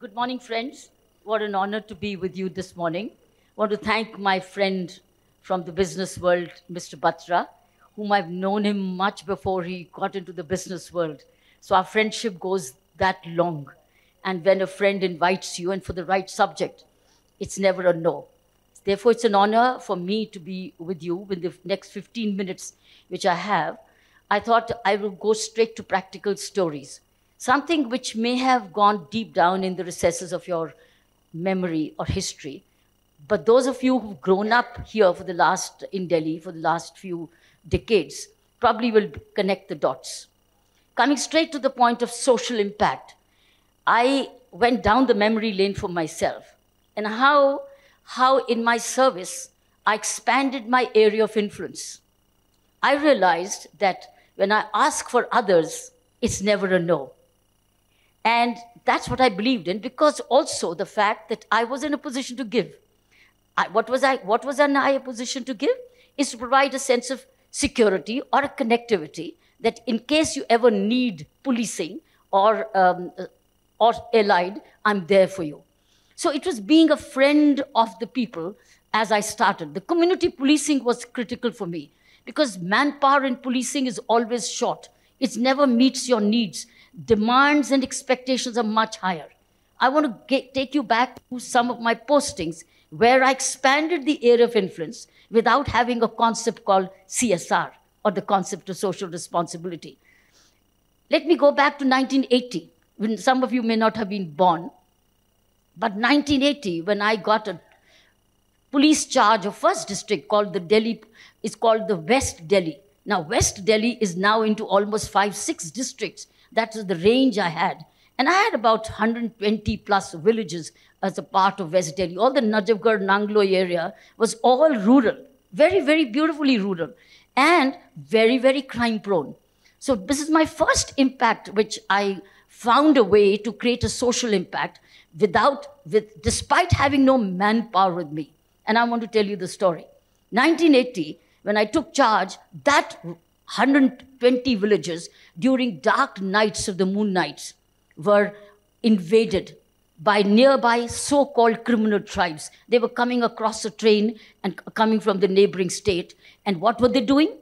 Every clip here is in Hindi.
Good morning, friends. What an honor to be with you this morning. I want to thank my friend from the business world, Mr. Batra, whom I've known him much before he got into the business world. So our friendship goes that long. And when a friend invites you and for the right subject, it's never a no. Therefore, it's an honor for me to be with you with the next 15 minutes which I have. I thought I will go straight to practical stories something which may have gone deep down in the recesses of your memory or history. But those of you who've grown up here for the last, in Delhi, for the last few decades, probably will connect the dots. Coming straight to the point of social impact, I went down the memory lane for myself and how, how in my service, I expanded my area of influence. I realized that when I ask for others, it's never a no. And that's what I believed in because also the fact that I was in a position to give. I, what was I? What was I in a position to give? Is to provide a sense of security or a connectivity that in case you ever need policing or um, uh, or allied, I'm there for you. So it was being a friend of the people as I started. The community policing was critical for me because manpower in policing is always short. It never meets your needs demands and expectations are much higher. I want to get, take you back to some of my postings where I expanded the area of influence without having a concept called CSR or the concept of social responsibility. Let me go back to 1980, when some of you may not have been born, but 1980, when I got a police charge of first district called the Delhi, is called the West Delhi. Now, West Delhi is now into almost five, six districts that was the range I had. And I had about 120 plus villages as a part of West Delhi. All the Najafgarh, Nangloi area was all rural, very, very beautifully rural, and very, very crime prone. So this is my first impact, which I found a way to create a social impact without, with, despite having no manpower with me. And I want to tell you the story. 1980, when I took charge, that 120 villages during dark nights of the moon nights were invaded by nearby so called criminal tribes. They were coming across a train and coming from the neighboring state. And what were they doing?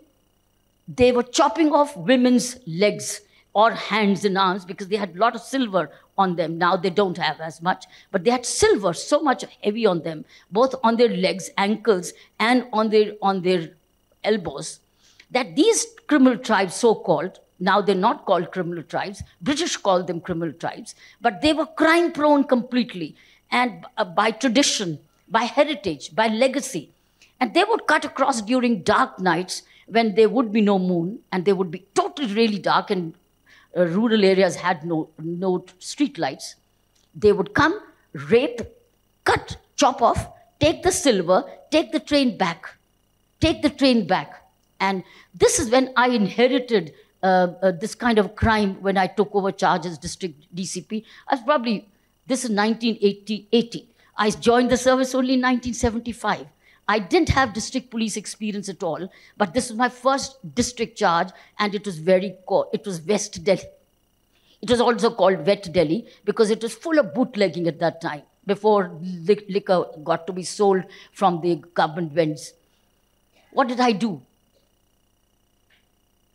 They were chopping off women's legs or hands and arms because they had a lot of silver on them. Now they don't have as much, but they had silver so much heavy on them, both on their legs, ankles, and on their, on their elbows, that these criminal tribes, so called, now they're not called criminal tribes. British called them criminal tribes, but they were crime prone completely and uh, by tradition, by heritage, by legacy. And they would cut across during dark nights when there would be no moon and they would be totally really dark and uh, rural areas had no, no street lights. They would come, rape, cut, chop off, take the silver, take the train back, take the train back. And this is when I inherited uh, uh, this kind of crime when I took over charge as district DCP. I was probably, this is 1980. 80. I joined the service only in 1975. I didn't have district police experience at all, but this was my first district charge, and it was very it was West Delhi. It was also called Wet Delhi because it was full of bootlegging at that time before liquor got to be sold from the government vents. What did I do?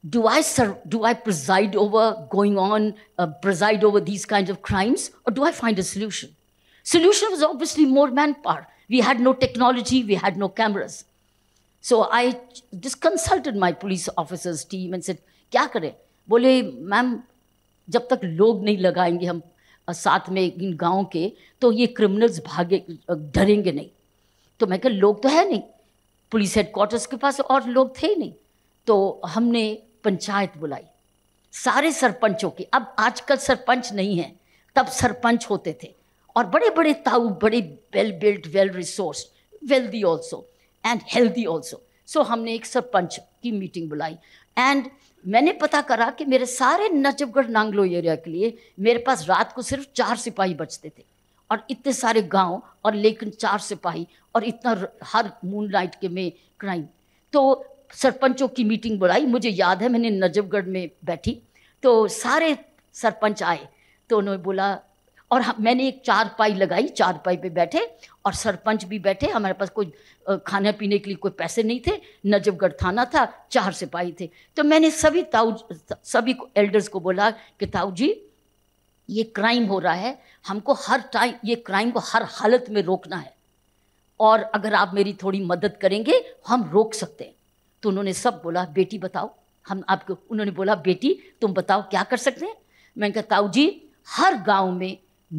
do I, do I preside over going on, uh, preside over these kinds of crimes, or do I find a solution? Solution was obviously more manpower. We had no technology, we had no cameras. So I just consulted my police officers team and said, क्या करें? बोले मैम जब तक लोग नहीं लगाएंगे हम साथ में इन गाँव के तो ये क्रिमिनल्स भागे डरेंगे नहीं तो मैं कहा लोग तो है नहीं पुलिस हेडक्वार्टर्स के पास और लोग थे ही नहीं तो हमने पंचायत बुलाई सारे सरपंचों की अब आजकल सरपंच नहीं है तब सरपंच होते थे और बड़े बड़े ताऊ बड़े well built well resource wealthy also and healthy also so हमने एक सरपंच की मीटिंग बुलाई एंड मैंने पता करा कि मेरे सारे नजबगढ़ नांगलो एरिया के लिए मेरे पास रात को सिर्फ चार सिपाही बचते थे और इतने सारे गांव और लेकिन चार सिपाही और इतना हर मून लाइट के में क्राइम तो सरपंचों की मीटिंग बुलाई मुझे याद है मैंने नजबगढ़ में बैठी तो सारे सरपंच आए तो उन्होंने बोला और हम मैंने एक चार पाई लगाई चार पाई पे बैठे और सरपंच भी बैठे हमारे पास कोई खाने पीने के लिए कोई पैसे नहीं थे नजबगढ़ थाना था चार सिपाही थे तो मैंने सभी ताऊ सभी एल्डर्स को बोला कि ताऊ जी ये क्राइम हो रहा है हमको हर टाइम ये क्राइम को हर हालत में रोकना है और अगर आप मेरी थोड़ी मदद करेंगे हम रोक सकते हैं तो उन्होंने सब बोला बेटी बताओ हम आपको उन्होंने बोला बेटी तुम बताओ क्या कर सकते हैं मैंने कहा ताऊ जी हर गांव में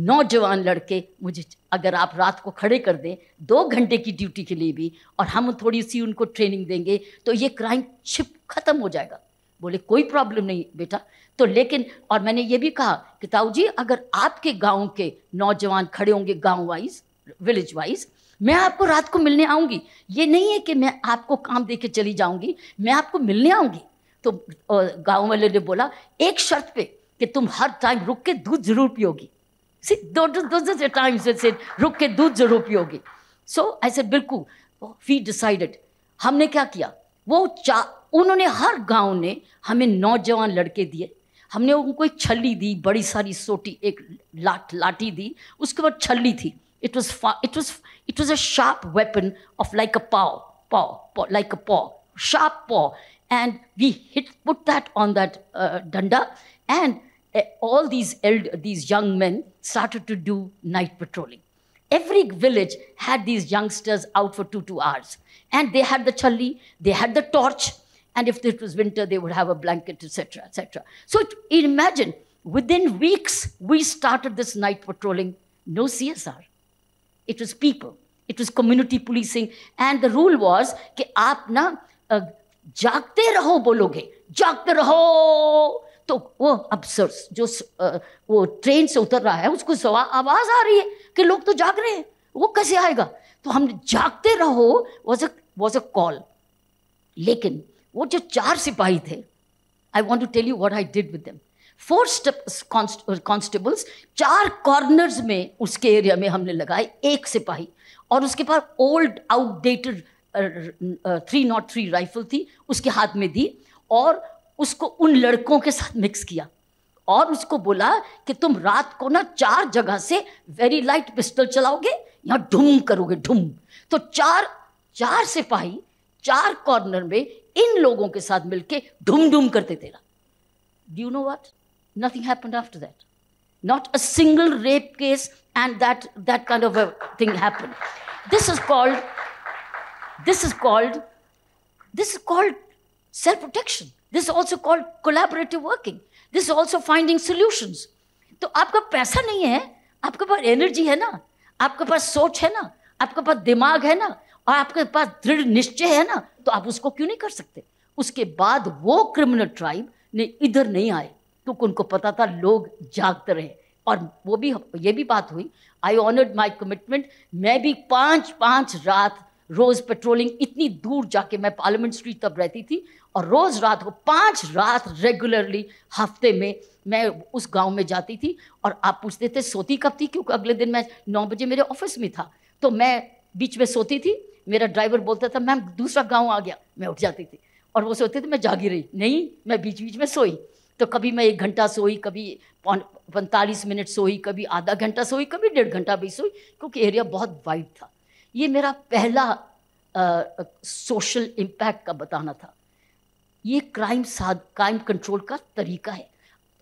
नौजवान लड़के मुझे अगर आप रात को खड़े कर दें दो घंटे की ड्यूटी के लिए भी और हम थोड़ी सी उनको ट्रेनिंग देंगे तो ये क्राइम छिप खत्म हो जाएगा बोले कोई प्रॉब्लम नहीं बेटा तो लेकिन और मैंने ये भी कहा कि ताऊ जी अगर आपके गांव के नौजवान खड़े होंगे गांव वाइज विलेज वाइज मैं आपको रात को मिलने आऊंगी ये नहीं है कि मैं आपको काम दे के चली जाऊंगी मैं आपको मिलने आऊंगी तो गांव वाले ने बोला एक शर्त पे कि तुम हर टाइम रुक के दूध जरूर पियोगी सिर्फ दो टाइम से रुक के दूध जरूर पियोगी सो ऐसे बिल्कुल वी डिसाइडेड हमने क्या किया वो चा उन्होंने हर गांव ने हमें नौजवान लड़के दिए हमने उनको एक छली दी बड़ी सारी सोटी एक लाठ लाठी दी उसके बाद छली थी It was, fa- it was, it was a sharp weapon of like a paw, paw, paw, like a paw, sharp paw. And we hit, put that on that uh, danda, and uh, all these, eld- these young men started to do night patrolling. Every village had these youngsters out for two, two hours. And they had the challi, they had the torch, and if it was winter, they would have a blanket, etc., etc. So it, imagine, within weeks, we started this night patrolling, no CSR. It was people it was community policing and the rule was कि आप ना जागते रहो बोलोगे जागते रहो तो वो अब्सर्स जो वो ट्रेन से उतर रहा है उसको आवाज़ आ रही है कि लोग तो जाग रहे हैं वो कैसे आएगा तो हम जागते रहो was a was a call लेकिन वो जो चार सिपाही थे I want to tell you what I did with them four step constables चार कॉर्नर्स में उसके एरिया में हमने लगाए एक सिपाही और उसके पास old outdated three not three rifle थी उसके हाथ में दी और उसको उन लड़कों के साथ मिक्स किया और उसको बोला कि तुम रात को ना चार जगह से वेरी लाइट पिस्टल चलाओगे या ढूम करोगे ढूम तो चार चार सिपाही चार कॉर्नर में इन लोगों के साथ मिलके ढूम ढूम करते तेरा do you know what Nothing happened after that. Not a single rape case and that, that kind of a thing happened. This is called, this is called, this is called self-protection. This is also called collaborative working. This is also finding solutions. तो आपका पैसा नहीं है आपके पास एनर्जी है ना आपके पास सोच है ना आपके पास दिमाग है ना और आपके पास दृढ़ निश्चय है ना तो आप उसको क्यों नहीं कर सकते उसके बाद वो क्रिमिनल ट्राइब ने इधर नहीं आए तो उनको पता था लोग जागते रहे और वो भी ये भी बात हुई आई ऑनर्ड माई कमिटमेंट मैं भी पाँच पाँच रात रोज़ पेट्रोलिंग इतनी दूर जाके मैं पार्लियामेंट स्ट्रीट तब रहती थी और रोज़ रात को पाँच रात रेगुलरली हफ्ते में मैं उस गांव में जाती थी और आप पूछते थे सोती कब थी क्योंकि अगले दिन मैं नौ बजे मेरे ऑफिस में था तो मैं बीच में सोती थी मेरा ड्राइवर बोलता था मैम दूसरा गाँव आ गया मैं उठ जाती थी और वो सोते थे मैं जागी रही नहीं मैं बीच बीच में सोई तो कभी मैं एक घंटा सोई कभी पैंतालीस मिनट सोई कभी आधा घंटा सोई कभी डेढ़ घंटा भी सोई क्योंकि एरिया बहुत वाइड था ये मेरा पहला सोशल इम्पैक्ट का बताना था ये क्राइम साध क्राइम कंट्रोल का तरीका है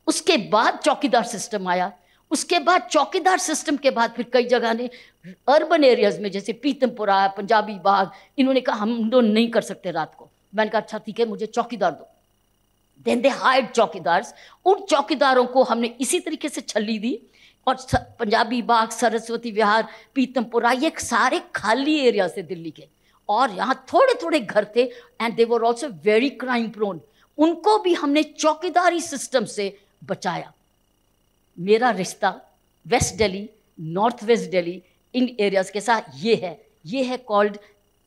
उसके बाद चौकीदार सिस्टम आया उसके बाद चौकीदार सिस्टम के बाद फिर कई जगह ने अर्बन एरियाज में जैसे पीतमपुरा पंजाबी बाग इन्होंने कहा हम लोग नहीं कर सकते रात को मैंने कहा अच्छा ठीक है मुझे चौकीदार दो देन दे हायर चौकीदार उन चौकीदारों को हमने इसी तरीके से छली दी और पंजाबी बाग सरस्वती विहार पीतमपुरा ये सारे खाली एरिया से दिल्ली के और यहाँ थोड़े थोड़े घर थे and they were also very crime prone उनको भी हमने चौकीदारी सिस्टम से बचाया मेरा रिश्ता west Delhi north west Delhi इन एरियाज़ के साथ ये है ये है कॉल्ड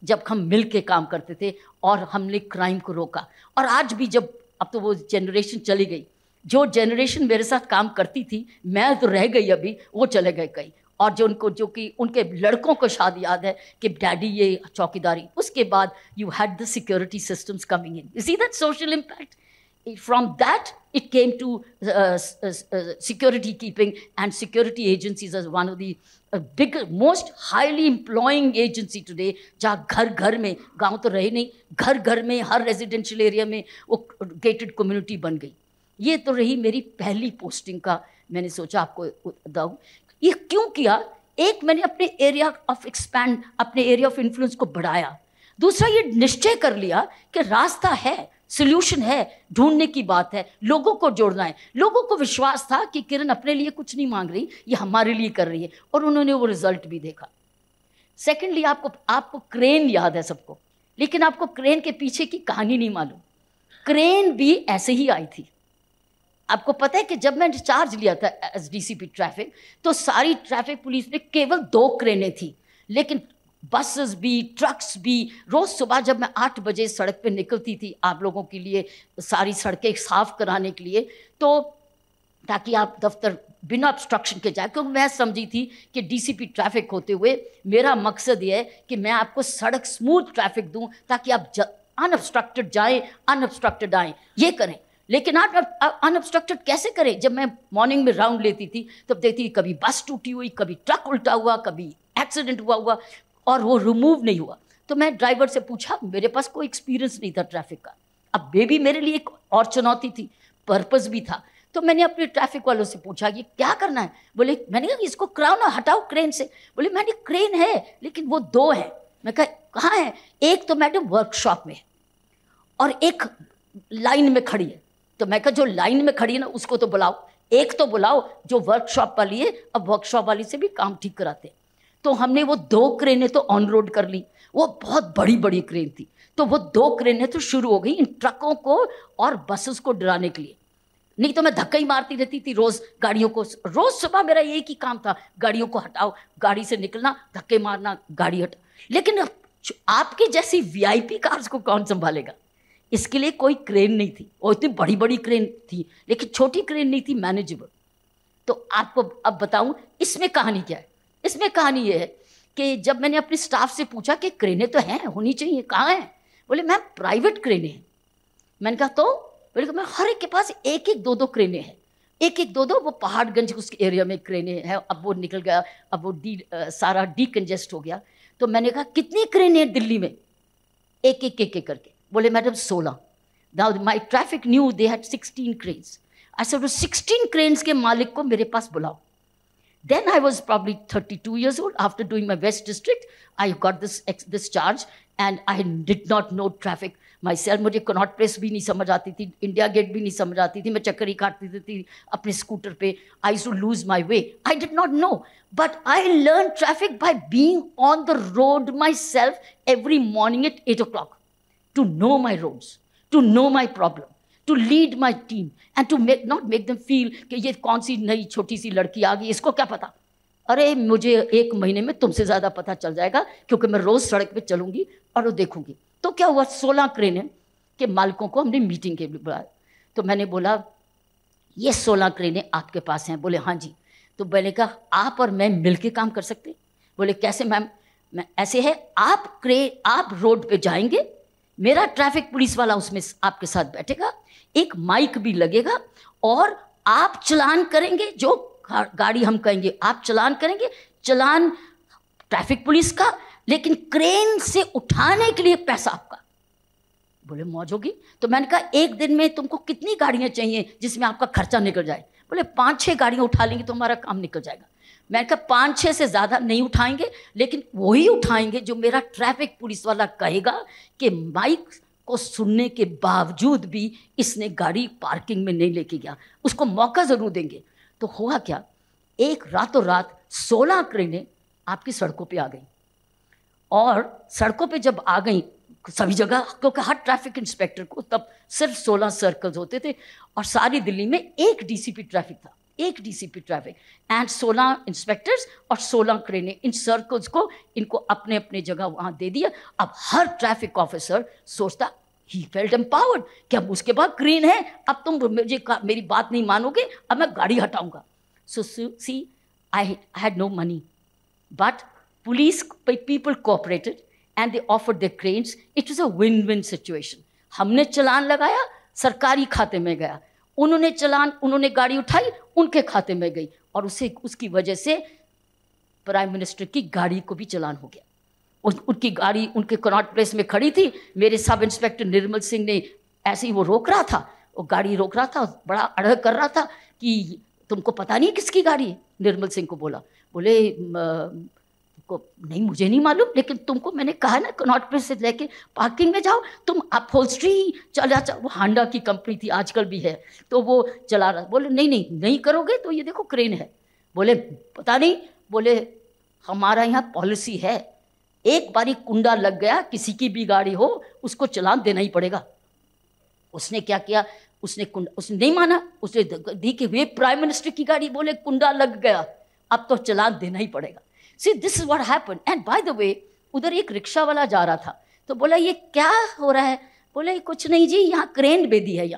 जब हम मिल के काम करते थे और हमने क्राइम को रोका और आज भी जब अब तो वो जनरेशन चली गई जो जनरेशन मेरे साथ काम करती थी मैं तो रह गई अभी वो चले गए कई और जो उनको जो कि उनके लड़कों को शायद याद है कि डैडी ये चौकीदारी उसके बाद you had the security systems coming in you see that social impact From that, it came to uh, uh, uh, security keeping, and security agencies as one of the big most highly employing agency today जहाँ घर घर में गांव तो रहे नहीं घर घर में हर रेजिडेंशियल एरिया में वो गेटेड कम्युनिटी बन गई ये तो रही मेरी पहली पोस्टिंग का मैंने सोचा आपको बताऊँ ये क्यों किया एक मैंने अपने एरिया ऑफ एक्सपैंड अपने एरिया ऑफ इन्फ्लुएंस को बढ़ाया दूसरा ये निश्चय कर लिया कि रास्ता है सोल्यूशन है ढूंढने की बात है लोगों को जोड़ना है लोगों को विश्वास था कि किरण अपने लिए कुछ नहीं मांग रही ये हमारे लिए कर रही है और उन्होंने वो रिजल्ट भी देखा सेकेंडली आपको आपको क्रेन याद है सबको लेकिन आपको क्रेन के पीछे की कहानी नहीं मालूम क्रेन भी ऐसे ही आई थी आपको पता है कि जब मैं चार्ज लिया था S D C P traffic तो सारी ट्रैफिक पुलिस में केवल दो क्रेनें थी लेकिन बसेस भी ट्रक्स भी रोज़ सुबह जब मैं आठ बजे सड़क पे निकलती थी आप लोगों के लिए सारी सड़कें साफ़ कराने के लिए तो ताकि आप दफ्तर बिना ऑब्स्ट्रक्शन के जाए क्योंकि मैं समझी थी कि डीसीपी ट्रैफिक होते हुए मेरा मकसद यह है कि मैं आपको सड़क स्मूथ ट्रैफिक दूं ताकि आप अनऑब्स्ट्रक्टेड जाएं अनऑब्स्ट्रक्टेड आए ये करें लेकिन आप अनऑब्स्ट्रक्टेड कैसे करें जब मैं मॉर्निंग में राउंड लेती थी तब देखती कभी बस टूटी हुई कभी ट्रक उल्टा हुआ कभी एक्सीडेंट हुआ हुआ और वो रिमूव नहीं हुआ तो मैं ड्राइवर से पूछा मेरे पास कोई एक्सपीरियंस नहीं था ट्रैफिक का अब बेबी मेरे लिए एक और चुनौती थी पर्पस भी था तो मैंने अपने ट्रैफिक वालों से पूछा कि क्या करना है बोले मैंने कहा इसको क्राउन हटाओ क्रेन से बोले मैंने क्रेन है लेकिन वो दो है मैं कहा कहाँ है एक तो मैडम वर्कशॉप में है और एक लाइन में खड़ी है तो मैं कहा जो लाइन में खड़ी है ना उसको तो बुलाओ एक तो बुलाओ जो वर्कशॉप वाली है अब वर्कशॉप वाली से भी काम ठीक कराते हैं तो हमने वो दो क्रेनें तो ऑन रोड कर ली वो बहुत बड़ी बड़ी क्रेन थी तो वो दो क्रेनें तो शुरू हो गई इन ट्रकों को और बसेस को डराने के लिए नहीं तो मैं धक्का ही मारती रहती थी रोज गाड़ियों को रोज सुबह मेरा एक ही काम था गाड़ियों को हटाओ गाड़ी से निकलना धक्के मारना गाड़ी हटा लेकिन आपकी जैसी वीआईपी कार्स को कौन संभालेगा इसके लिए कोई क्रेन नहीं थी और इतनी बड़ी बड़ी क्रेन थी लेकिन छोटी क्रेन नहीं थी मैनेजेबल तो आपको अब बताऊं इसमें कहानी क्या है इसमें कहानी ये है कि जब मैंने अपने स्टाफ से पूछा कि क्रेने तो हैं होनी चाहिए कहाँ हैं बोले मैम प्राइवेट क्रेने हैं मैंने कहा तो बोले मैं हर एक के पास एक एक दो दो क्रेने हैं एक एक दो दो वो पहाड़गंज उस एरिया में क्रेने हैं अब वो निकल गया अब वो डी सारा डी कंजेस्ट हो गया तो मैंने कहा कितनी क्रेने हैं दिल्ली में एक एक एक एक करके बोले मैडम सोलह now my traffic knew they had sixteen cranes ऐसे तो सिक्सटीन क्रेन्स के मालिक को मेरे पास बुलाओ Then I was probably 32 years old. After doing my West District, I got this, this charge and I did not know traffic. माई मुझे कनॉट प्लेस भी नहीं समझ आती थी इंडिया गेट भी नहीं समझ आती थी मैं चक्कर ही काटती थी अपने स्कूटर पे I to lose my way I did not know but I learn traffic by being on the road myself every morning at eight o'clock to know my roads to know my problem to lead my team and to make not make them feel कि ये कौन सी नई छोटी सी लड़की आ गई इसको क्या पता अरे मुझे एक महीने में तुमसे ज़्यादा पता चल जाएगा क्योंकि मैं रोज़ सड़क पे चलूँगी और वो देखूँगी तो क्या हुआ सोलह क्रेनें के मालिकों को हमने मीटिंग के लिए बुलाया तो मैंने बोला ये सोलह क्रेनें आपके पास हैं बोले हाँ जी तो मैंने कहा आप और मैं मिल काम कर सकते बोले कैसे मैम मैं ऐसे है आप क्रे आप रोड पे जाएंगे मेरा ट्रैफिक पुलिस वाला उसमें आपके साथ बैठेगा एक माइक भी लगेगा और आप चलान करेंगे जो गाड़ी हम कहेंगे आप चलान करेंगे चलान ट्रैफिक पुलिस का लेकिन क्रेन से उठाने के लिए पैसा आपका बोले मौज होगी तो मैंने कहा एक दिन में तुमको कितनी गाड़ियां चाहिए जिसमें आपका खर्चा निकल जाए बोले पांच छह गाड़ियां उठा लेंगे तो हमारा काम निकल जाएगा मैंने कहा पाँच छः से ज़्यादा नहीं उठाएंगे लेकिन वही उठाएंगे जो मेरा ट्रैफिक पुलिस वाला कहेगा कि माइक को सुनने के बावजूद भी इसने गाड़ी पार्किंग में नहीं लेके गया उसको मौका ज़रूर देंगे तो हुआ क्या एक रातों रात सोलह ट्रेनें आपकी सड़कों पे आ गई और सड़कों पे जब आ गई सभी जगह क्योंकि हर ट्रैफिक इंस्पेक्टर को तब सिर्फ सोलह सर्कल्स होते थे और सारी दिल्ली में एक डीसीपी ट्रैफिक था एक डीसीपी ट्रैफिक एंड 16 इंस्पेक्टर्स और 16 क्रेने इन सर्कल्स को इनको अपने अपने जगह वहाँ दे दिया अब हर ट्रैफिक ऑफिसर सोचता ही फेल्ट एम्पावर्ड कि अब उसके बाद क्रेन है अब तुम मुझे मेरी बात नहीं मानोगे अब मैं गाड़ी हटाऊंगा so see I had no money but police people cooperated and they offer the cranes it is a win win situation हमने चलान लगाया सरकारी खाते में गया उन्होंने चलान उन्होंने गाड़ी उठाई उनके खाते में गई और उसे उसकी वजह से प्राइम मिनिस्टर की गाड़ी को भी चलान हो गया उस, उनकी गाड़ी उनके कनॉट प्लेस में खड़ी थी मेरे सब इंस्पेक्टर निर्मल सिंह ने ऐसे ही वो रोक रहा था वो गाड़ी रोक रहा था बड़ा अड़ह कर रहा था कि तुमको पता नहीं किसकी गाड़ी है निर्मल सिंह को बोला बोले को नहीं मुझे नहीं मालूम लेकिन तुमको मैंने कहा ना कनॉट पे से लेके पार्किंग में जाओ तुम अपहोल्स्ट्री चला चला वो हांडा की कंपनी थी आजकल भी है तो वो चला रहा बोले नहीं नहीं नहीं करोगे तो ये देखो क्रेन है बोले पता नहीं बोले हमारा यहाँ पॉलिसी है एक बारी कुंडा लग गया किसी की भी गाड़ी हो उसको चलान देना ही पड़ेगा उसने क्या किया उसने कुंडा उसने नहीं माना उसने दी कि वे प्राइम मिनिस्टर की गाड़ी बोले कुंडा लग गया अब तो चलान देना ही पड़ेगा See, this is what happened. And by the way, एक रिक्शा वाला जा रहा था तो बोला ये क्या हो रहा है बोले कुछ नहीं जी यहाँ क्रेन बेदी है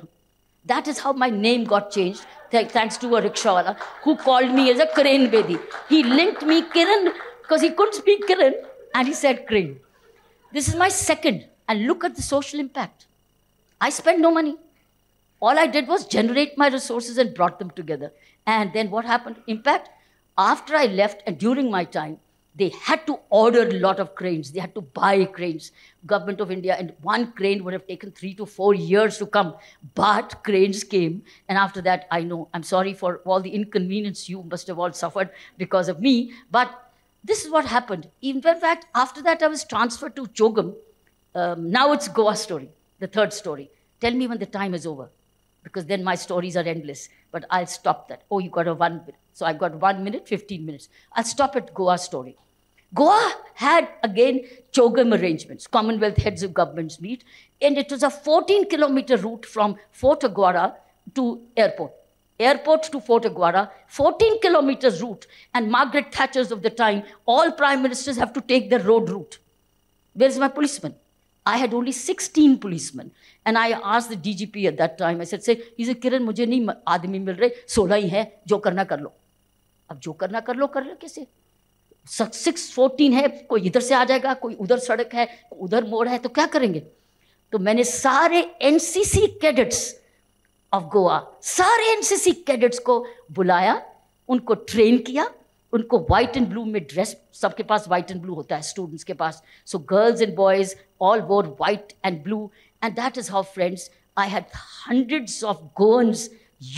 That is how my name got changed, thanks to a rickshawala who called me as a Kiran Bedi. He linked me Kiran because he couldn't speak Kiran and he said Kiran. This is my second, and look at the social impact. I spent no money. All I did was generate my resources and brought them together. And then what happened? Impact? after I left and during my time, they had to order a lot of cranes. They had to buy cranes. Government of India, and one crane would have taken three to four years to come. But cranes came, and after that, I know I'm sorry for all the inconvenience you must have all suffered because of me. But this is what happened. In fact, after that, I was transferred to Chogam. Um, now it's Goa story, the third story. Tell me when the time is over because then my stories are endless. But I'll stop that. Oh, you got a one minute. So I got one minute, 15 minutes. I'll stop at Goa story. Goa had again Chogam arrangements. Commonwealth heads of governments meet, and it was a 14 kilometer route from Fort Aguara to airport. Airport to Fort Aguara, 14 kilometers route, and Margaret Thatcher's of the time, all prime ministers have to take the road route. Where's my policeman? I had only 16 policemen. And I asked the DGP at that time, I said, say, he said, किरण मुझे नहीं आदमी मिल रहे सोलह ही है जो करना कर लो अब जो करना कर लो कर रहे कैसे सिक्स फोर्टीन है कोई इधर से आ जाएगा कोई उधर सड़क है उधर मोड़ है तो क्या करेंगे तो मैंने सारे N C cadets of Goa सारे एन सी कैडेट्स को बुलाया उनको ट्रेन किया उनको व्हाइट एंड ब्लू में ड्रेस सबके पास व्हाइट एंड ब्लू होता है स्टूडेंट्स के पास so girls and boys all wore white and blue and that is how friends I had hundreds of girls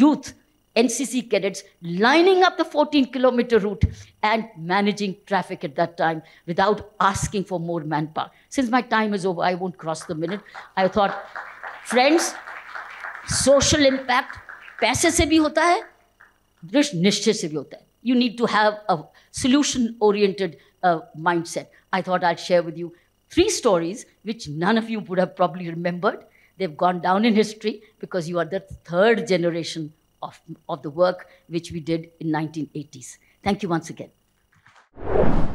youth N C C cadets lining up the fourteen kilometre route and managing traffic at that time without asking for more manpower since my time is over I won't cross the minute I thought friends social impact पैसे से भी होता है दृश्य निश्चय से भी होता है you need to have a solution oriented uh, mindset. I thought I'd share with you three stories which none of you would have probably remembered. They've gone down in history because you are the third generation of, of the work which we did in 1980s. Thank you once again.